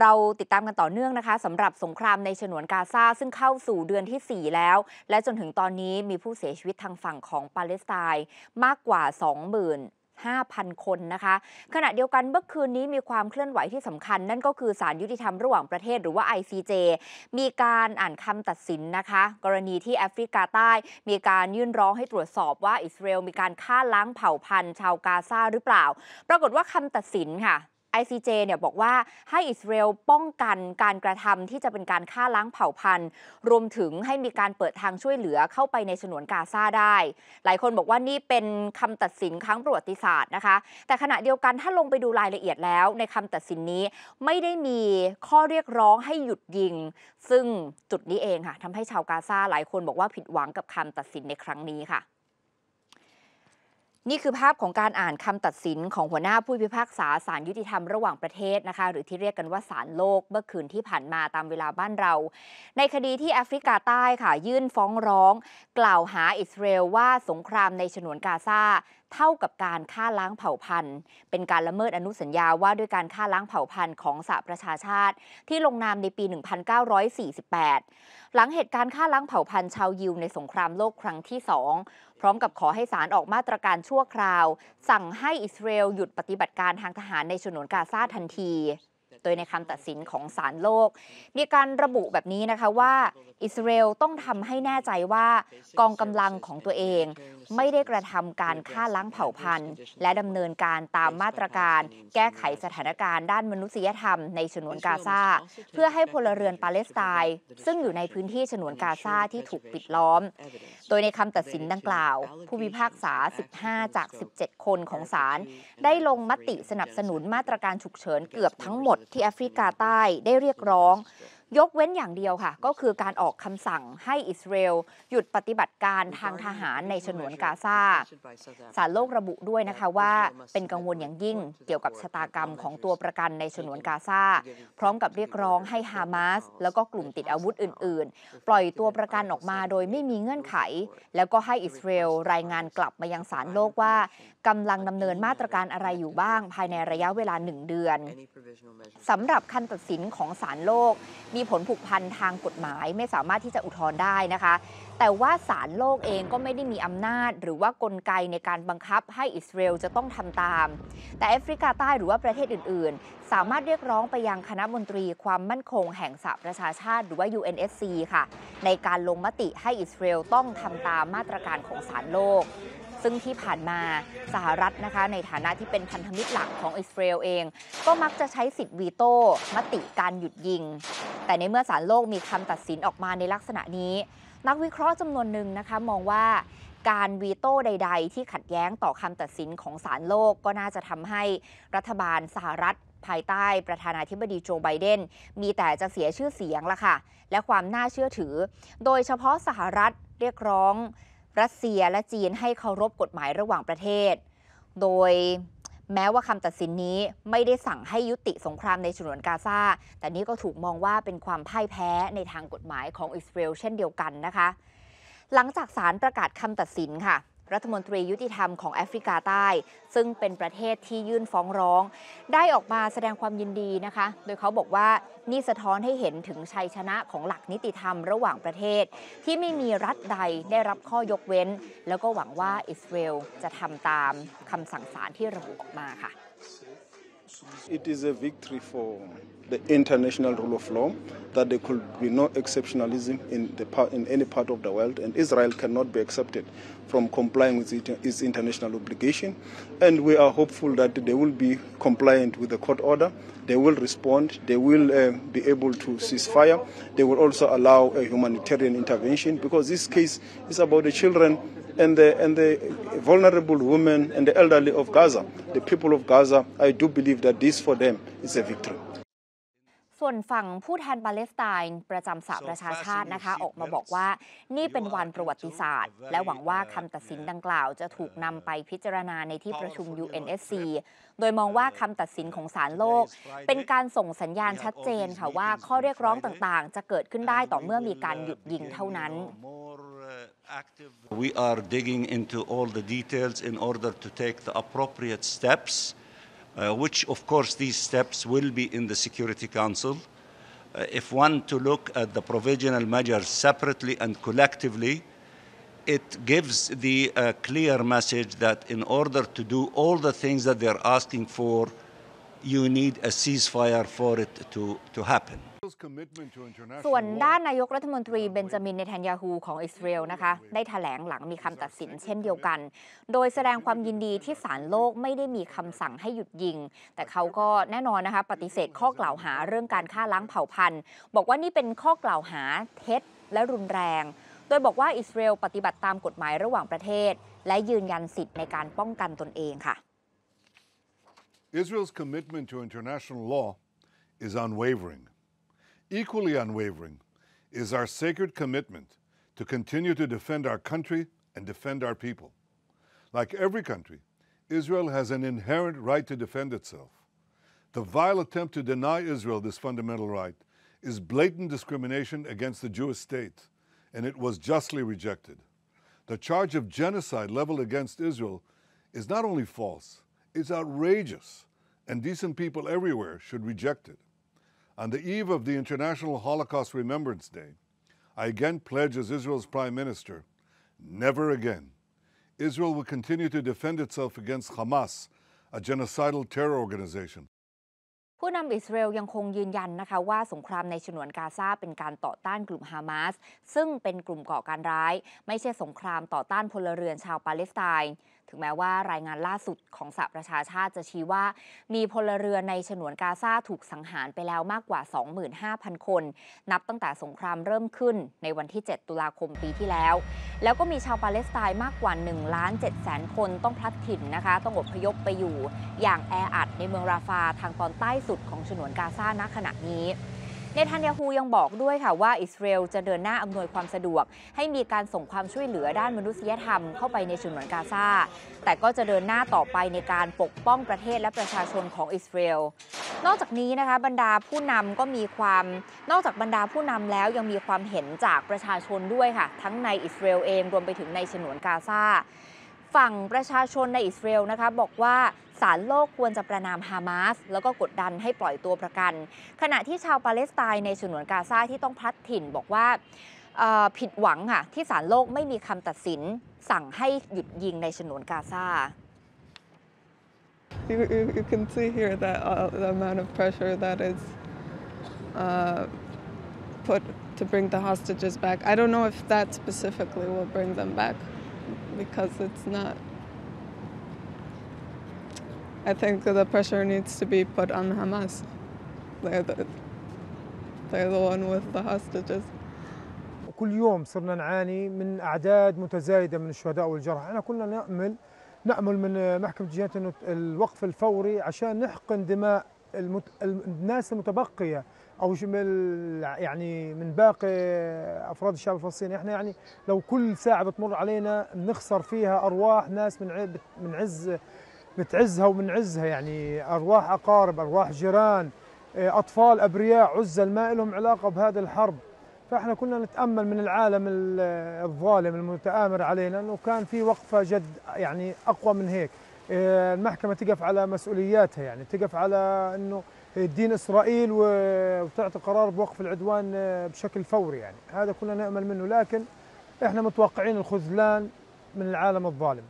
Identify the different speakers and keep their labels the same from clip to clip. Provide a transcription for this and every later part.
Speaker 1: เราติดตามกันต่อเนื่องนะคะสำหรับสงครามในฉนวนกาซาซึ่งเข้าสู่เดือนที่ 4 แล้ว และจนถึงตอนนี้มีผู้เสียชีวิตทางฝั่งของปาเลสไตน์มากกว่า20,000 5,000 คนนะคะ ขณะเดียวกันเมื่อคืนนี้มีความเคลื่อนไหวที่สำคัญ นั่นก็คือศาลยุติธรรมระหว่างประเทศหรือว่า ICJ มีการอ่านคำตัดสินนะคะ กรณีที่แอฟริกาใต้มีการยื่นร้องให้ตรวจสอบว่าอิสราเอลมีการฆ่าล้างเผ่าพันธุ์ ชาวกาซาหรือเปล่า ปรากฏว่าคำตัดสินค่ะ ICJ เนี่ยบอกว่าให้อิสราเอลป้องกันการกระทำที่จะเป็นการฆ่าล้างเผ่าพันธุ์ รวมถึงให้มีการเปิดทางช่วยเหลือเข้าไปในฉนวนกาซาได้ หลายคนบอกว่านี่เป็นคำตัดสินครั้งประวัติศาสตร์นะคะ แต่ขณะเดียวกันถ้าลงไปดูรายละเอียดแล้วในคำตัดสินนี้ไม่ได้มีข้อเรียกร้องให้หยุดยิง ซึ่งจุดนี้เองค่ะทำให้ชาวกาซาหลายคนบอกว่าผิดหวังกับคำตัดสินในครั้งนี้ค่ะนี่คือภาพของการอ่านคำตัดสินของหัวหน้าผู้พิพากษาศาลยุติธรรมระหว่างประเทศนะคะหรือที่เรียกกันว่าศาลโลก เมื่อคืนที่ผ่านมาตามเวลาบ้านเรา ในคดีที่แอฟริกาใต้ค่ะยื่นฟ้องร้อง กล่าวหาอิสราเอลว่าสงครามในฉนวนกาซาเท่ากับการฆ่าล้างเผ่าพันธุ์ เป็นการละเมิดอนุสัญญาว่าด้วยการฆ่าล้างเผ่าพันธุ์ของสหประชาชาติ ที่ลงนามในปี 1948 หลังเหตุการณ์ฆ่าล้างเผ่าพันธุ์ชาวยิวในสงครามโลกครั้งที่สองพร้อมกับขอให้ศาลออกมาตรการชั่วคราว สั่งให้อิสราเอลหยุดปฏิบัติการทางทหารในชนวนกาซาทันทีโดยในคำตัดสินของศาลโลก มีการระบุแบบนี้นะคะว่าอิสราเอลต้องทำให้แน่ใจว่ากองกำลังของตัวเอง ไม่ได้กระทำการฆ่าล้างเผ่าพันธุ์ และดำเนินการตามมาตรการ แก้ไขสถานการณ์ด้านมนุษยธรรมในฉนวนกาซาเพื่อให้พลเรือนปาเลสไตน์ซึ่งอยู่ในพื้นที่ฉนวนกาซาที่ถูกปิดล้อมโดยในคำตัดสินดังกล่าว ผู้พิพากษา15จาก17 คนของศาลได้ลงมติสนับสนุนมาตรการฉุกเฉินเกือบทั้งหมดที่แอฟริกาใต้ได้เรียกร้องยกเว้นอย่างเดียวค่ะ ก็คือการออกคำสั่งให้อิสราเอลหยุดปฏิบัติการทางทหารในฉนวนกาซาสารโลกระบุด้วยนะคะว่า เป็นกังวลอย่างยิ่งเกี่ยวกับชะตากรรมของตัวประกันในฉนวนกาซาพร้อมกับเรียกร้องให้ฮามาสแล้วก็กลุ่มติดอาวุธอื่น ๆ ปล่อยตัวประกันออกมาโดยไม่มีเงื่อนไข แล้วก็ให้อิสราเอลรายงานกลับมายังสารโลกว่ากำลังดำเนินมาตรการอะไรอยู่บ้าง ภายในระยะเวลา 1 เดือนสำหรับคันตัดสินของศาลโลก มีผลผูกพันทางกฎหมายไม่สามารถที่จะอุทธรณ์ได้นะคะ แต่ว่าศาลโลกเองก็ไม่ได้มีอำนาจ หรือว่ากลไกในการบังคับให้อิสราเอลจะต้องทำตาม แต่แอฟริกาใต้หรือว่าประเทศอื่น ๆ สามารถเรียกร้องไปยังคณะมนตรี ความมั่นคง แห่งสหประชาชาติ หรือว่า UNSC ค่ะในการลงมติให้อิสราเอลต้องทำตามมาตรการของศาลโลกซึ่งที่ผ่านมาสหรัฐนะคะในฐานะที่เป็นพันธมิตรหลักของอิสราเอลเอง ก็มักจะใช้สิทธิ์วีโต้มติการหยุดยิง แต่ในเมื่อศาลโลกมีคำตัดสินออกมาในลักษณะนี้ นักวิเคราะห์จำนวนหนึ่งนะคะ มองว่าการวีโต้ใดๆ ที่ขัดแย้งต่อคำตัดสินของศาลโลกก็น่าจะทำให้รัฐบาลสหรัฐภายใต้ประธานาธิบดีโจไบเดนมีแต่จะเสียชื่อเสียงละค่ะและความน่าเชื่อถือ โดยเฉพาะสหรัฐเรียกร้องรัสเซียและจีนให้เคารพกฎหมายระหว่างประเทศ โดยแม้ว่าคำตัดสินนี้ไม่ได้สั่งให้ยุติสงครามในฉนวนกาซา แต่นี้ก็ถูกมองว่าเป็นความพ่ายแพ้ในทางกฎหมายของอิสราเอลเช่นเดียวกันนะคะ หลังจากศาลประกาศคำตัดสินค่ะรัฐมนตรียุติธรรมของแอฟริกาใต้ ซึ่งเป็นประเทศที่ยื่นฟ้องร้อง ได้ออกมาแสดงความยินดีนะคะ โดยเขาบอกว่านี่สะท้อนให้เห็นถึงชัยชนะของหลักนิติธรรมระหว่างประเทศ ที่ไม่มีรัฐใดได้รับข้อยกเว้น แล้วก็หวังว่าอิสราเอลจะทำตามคำสั่งศาลที่ระบุออกมาค่ะ It is a victory for the international rule of law that there could be no exceptionalism in, in, any part of the world, and Israel cannot be accepted from complying with its international obligation. And we are hopeful that they will be compliant with the court order, they will respond, they will uh, be able to cease fire, they will also allow a humanitarian intervention because this case is about the children and the, and the vulnerable women and the elderly of Gaza, the people of Gaza, I do believe that this for them is a victory. ส่วนฝั่งผู้แทนปาเลสไตน์ ประจำสหประชาชาตินะคะออกมาบอกว่านี่เป็นวันประวัติศาสตร์ และหวังว่าคำตัดสินดังกล่าวจะถูกนำไปพิจารณาในที่ประชุม UNSC โดยมองว่าคำตัดสินของศาลโลก เป็นการส่งสัญญาณชัดเจนค่ะว่าข้อเรียกร้องต่างๆ จะเกิดขึ้นได้ต่อเมื่อมีการหยุดยิงเท่านั้น We are digging into all the details in order to take the appropriate steps Uh, which of course these steps will be in the Security Council. Uh, if one to look at the provisional measures separately and collectively, it gives the uh, clear message that in order to do all the things that they're asking for, you need a ceasefire for it to, to happen. ส่วนด้านนายกรัฐมนตรีเบนจามินเนทันยาฮูของอิสราเอลนะคะได้แถลงหลังมีคำตัดสิน เช่นเดียวกัน โดยแสดงความยินดีที่ศาลโลกไม่ได้มีคำสั่งให้หยุดยิง แต่เขาก็แน่นอนนะคะปฏิเสธข้อกล่าวหาเรื่องการฆ่าล้างเผ่าพันธุ์ บอกว่านี่เป็นข้อกล่าวหา เท็จ และรุนแรง โดยบอกว่าอิสราเอลปฏิบัติตามกฎหมายระหว่างประเทศ และยืนยันสิทธิ์ในการป้องกันตนเองค่ะ Israel's commitment to international law is unwavering. Equally unwavering is our sacred commitment to continue to defend our country and defend our people. Like every country, Israel has an inherent right to defend itself. The vile attempt to deny Israel this fundamental right is blatant discrimination against the Jewish state, and it was justly rejected. The charge of genocide leveled against Israel is not only false, it's outrageous, and decent people everywhere should reject it. On the eve of the International Holocaust Remembrance Day, I again pledge as Israel's Prime Minister never again. Israel will continue to defend itself against Hamas, a genocidal terror organization. ผู้นำอิสราเอลยังคงยืนยันนะคะว่าสงครามในฉนวนกาซาเป็นการต่อต้านกลุ่มฮามาสซึ่งเป็นกลุ่มก่อการร้าย ไม่ใช่สงครามต่อต้านพลเรือนชาวปาเลสไตน์ถึงแม้ว่ารายงานล่าสุดของสหประชาชาติจะชี้ว่า มีพลเรือนในฉนวนกาซาถูกสังหารไปแล้วมากกว่า 25,000 คน นับตั้งแต่สงครามเริ่มขึ้นในวันที่ 7 ตุลาคมปีที่แล้ว แล้วก็มีชาวปาเลสไตน์มากกว่า1ล้าน7แสนคนต้องพลัดถิ่นนะคะ ต้องอพยพไปอยู่อย่างแออัดในเมืองราฟาทางตอนใต้สุดของฉนวนกาซาณขณะนี้เนทันยาฮูยังบอกด้วยค่ะว่าอิสราเอลจะเดินหน้าอำนวยความสะดวกให้มีการส่งความช่วยเหลือด้านมนุษยธรรมเข้าไปในชุนวนกาซาแต่ก็จะเดินหน้าต่อไปในการปกป้องประเทศและประชาชนของอิสราเอลนอกจากนี้นะคะบรรดาผู้นำก็มีความนอกจากบรรดาผู้นำแล้วยังมีความเห็นจากประชาชนด้วยค่ะทั้งในอิสราเอลเองรวมไปถึงในชนวนกาซาฝั่งประชาชนในอิสราเอลนะคะบอกว่าสารโลกควรจะประนามฮามาสแล้วก็กดดันให้ปล่อยตัวประกัน ขณะที่ชาวปาเลสไตน์ในฉนวนกาซาที่ต้องพลัดถิ่นบอกว่าผิดหวังค่ะที่สารโลกไม่มีคำตัดสินสั่งให้หยุดยิงในฉนวนกาซา You, you, you can see here that uh, the amount of pressure that is uh, put to bring the hostages back. I don't know if that specifically will bring them back. because it's not. I think the pressure needs to be put on Hamas. They're the, they're the one with the hostages. كل يوم صرنا نعاني من اعداد متزايده من الشهداء والجرحى، احنا كنا نامل نامل من محكمه جهات الوقف الفوري عشان نحقن دماء المت... الناس المتبقيه او يعني من باقي افراد الشعب الفلسطيني احنا يعني لو كل ساعه بتمر علينا بنخسر فيها ارواح ناس من من عز بتعزها وبنعزها يعني ارواح اقارب ارواح جيران آه، اطفال ابرياء عزل ما لهم علاقه بهذه الحرب فاحنا كنا نتامل من العالم الظالم المتآمر علينا انه كان في وقفه جد يعني اقوى من هيك آه، المحكمة تقف على مسؤولياتها يعني تقف على أنه الدين إسرائيل وتعطي قرار بوقف العدوان آه، بشكل فوري يعني هذا كلنا نأمل منه لكن إحنا متوقعين الخذلان من العالم الظالم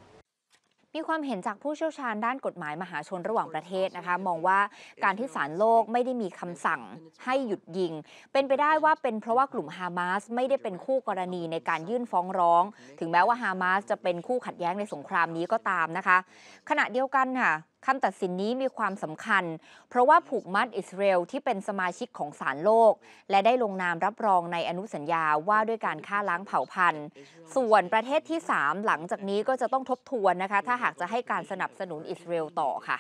Speaker 1: มีความเห็นจากผู้เชี่ยวชาญด้านกฎหมายมหาชนระหว่างประเทศนะคะ มองว่าการที่ศาลโลกไม่ได้มีคำสั่งให้หยุดยิง เป็นไปได้ว่าเป็นเพราะว่ากลุ่มฮามาสไม่ได้เป็นคู่กรณีในการยื่นฟ้องร้อง ถึงแม้ว่าฮามาสจะเป็นคู่ขัดแย้งในสงครามนี้ก็ตามนะคะ ขณะเดียวกันค่ะคำตัดสินนี้มีความสำคัญ เพราะว่าผูกมัดอิสราเอลที่เป็นสมาชิกของศาลโลก และได้ลงนามรับรองในอนุสัญญาว่าด้วยการฆ่าล้างเผ่าพันธุ์ ส่วนประเทศที่ 3 หลังจากนี้ก็จะต้องทบทวนนะคะถ้าหากจะให้การสนับสนุนอิสราเอลต่อค่ะ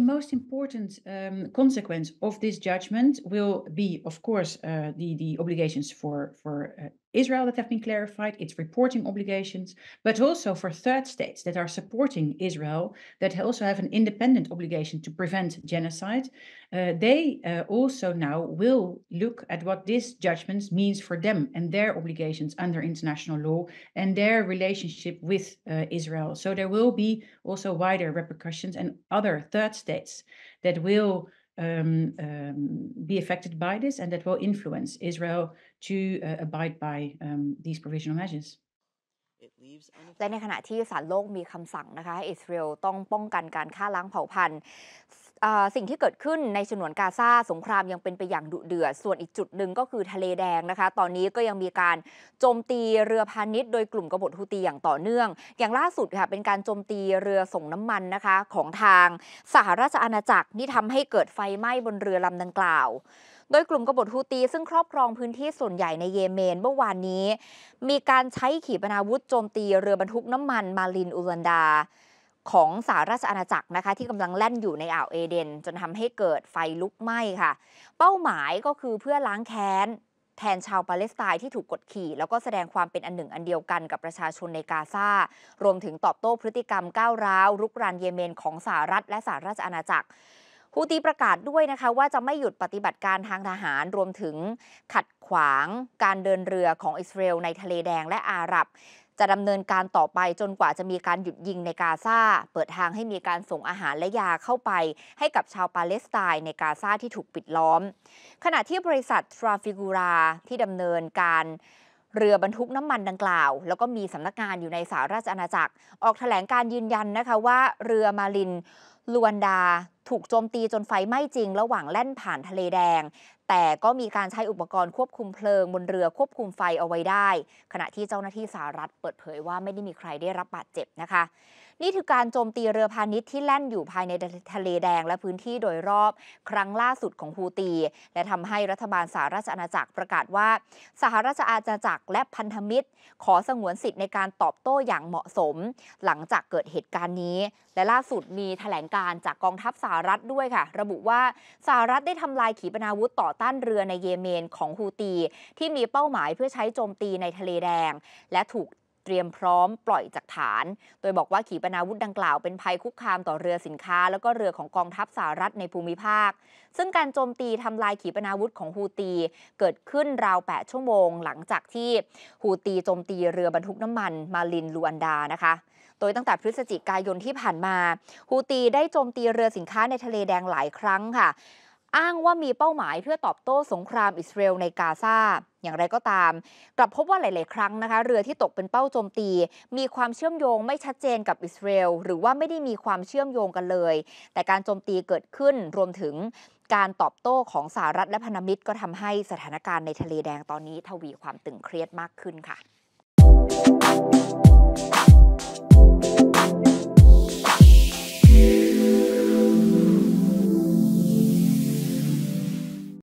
Speaker 1: The most important um, consequence of this judgment will be, of course, uh, the, the obligations for, for uh, Israel that have been clarified, its reporting obligations, but also for third states that are supporting Israel that also have an independent obligation to prevent genocide. Uh, they uh, also now will look at what this judgment means for them and their obligations under international law and their relationship with uh, Israel. So there will be also wider repercussions and other third states that will. Um, um, be affected by this and that will influence Israel to uh, abide by um, these provisional measures. และในขณะที่สารโลกมีคำสั่งนะคะให้อิสราเอลต้องป้องกันการฆ่าล้างเผ่าพันธุ์สิ่งที่เกิดขึ้นในฉนวนกาซาสงครามยังเป็นไปอย่างดุเดือดส่วนอีกจุดหนึ่งก็คือทะเลแดงนะคะตอนนี้ก็ยังมีการโจมตีเรือพาณิชย์ โดยกลุ่มกบฏฮูตีอย่างต่อเนื่อง อย่างล่าสุดค่ะเป็นการโจมตีเรือส่งน้ำมันนะคะของทางสหราชอาณาจักรนี่ทำให้เกิดไฟไหม้บนเรือลำดังกล่าวโดยกลุ่มกบฏฮูตีซึ่งครอบครองพื้นที่ส่วนใหญ่ในเยเมนเมื่อวานนี้ มีการใช้ขีปนาวุธโจมตีเรือบรรทุกน้ำมันมาลินอุลันดา ของสหราชอาณาจักรนะคะ ที่กำลังแล่นอยู่ในอ่าวเอเดนจนทำให้เกิดไฟลุกไหม้ค่ะ เป้าหมายก็คือเพื่อล้างแค้น แทนชาวปาเลสไตน์ที่ถูกกดขี่ แล้วก็แสดงความเป็นอันหนึ่งอันเดียวกันกับประชาชนในกาซารวมถึงตอบโต้พฤติกรรมก้าวร้าวรุกรานเยเมนของสหรัฐและสหราชอาณาจักรูตีประกาศด้วยนะคะ ว่าจะไม่หยุดปฏิบัติการทางทหารรวมถึงขัดขวางการเดินเรือของอิสราเอลในทะเลแดงและอาหรับ จะดำเนินการต่อไปจนกว่าจะมีการหยุดยิงในกาซา เปิดทางให้มีการส่งอาหารและยาเข้าไป ให้กับชาวปาเลสไตน์ในกาซาที่ถูกปิดล้อม ขณะที่บริษัททราฟิกูราที่ดำเนินการเรือบรรทุกน้ำมันดังกล่าว แล้วก็มีสำนักงานอยู่ในสหราชอาณาจักร ออกถแถลงการยืนยันนะคะว่าเรือมาลินลวนดา ถูกโจมตีจนไฟไหม้จริงระหว่างแล่นผ่านทะเลแดง แต่ก็มีการใช้อุปกรณ์ควบคุมเพลิงบนเรือควบคุมไฟเอาไว้ได้ ขณะที่เจ้าหน้าที่สหรัฐเปิดเผยว่าไม่ได้มีใครได้รับบาดเจ็บนะคะนี่คือการโจมตีเรือพาณิชย์ที่แล่นอยู่ภายในทะเลแดงและพื้นที่โดยรอบ ครั้งล่าสุดของฮูตี และทำให้รัฐบาลสหราชอาณาจักรประกาศว่าสหราชอาณาจักรและพันธมิตร ขอสงวนสิทธิ์ในการตอบโต้อย่างเหมาะสม หลังจากเกิดเหตุการณ์นี้ และล่าสุดมีแถลงการจากกองทัพสหรัฐด้วยค่ะ ระบุว่าสหรัฐได้ทำลายขีปนาวุธต่อต้านเรือในเยเมน ของฮูตี ที่มีเป้าหมายเพื่อใช้โจมตีในทะเลแดง และถูกตรียมพร้อมปล่อยจากฐาน โดยบอกว่าขีปนาวุธดังกล่าวเป็นภัยคุกคามต่อเรือสินค้าแล้วก็เรือของกองทัพสหรัฐในภูมิภาค ซึ่งการโจมตีทำลายขีปนาวุธของฮูตี เกิดขึ้นราวแดชั่วโมงหลังจากที่ ฮูตีโจมตีเรือบรรทุกน้ำมันมาลินลูอันดานะคะ โดยตั้งแต่พฤศจิกายนที่ผ่านมาฮูตีได้โจมตีเรือสินค้าในทะเลแดงหลายครั้งค่ะ อ้างว่ามีเป้าหมายเพื่อตอบโต้สงครามอิสราเอลในกาซาอย่างไรก็ตามกลับพบว่าหลาย ๆ ครั้งนะคะ เรือที่ตกเป็นเป้าโจมตีมีความเชื่อมโยงไม่ชัดเจนกับอิสราเอลหรือว่าไม่ได้มีความเชื่อมโยงกันเลย แต่การโจมตีเกิดขึ้นรวมถึงการตอบโต้ของสหรัฐและพันธมิตร ก็ทำให้สถานการณ์ในทะเลแดงตอนนี้ ทวีความตึงเครียดมากขึ้นค่ะ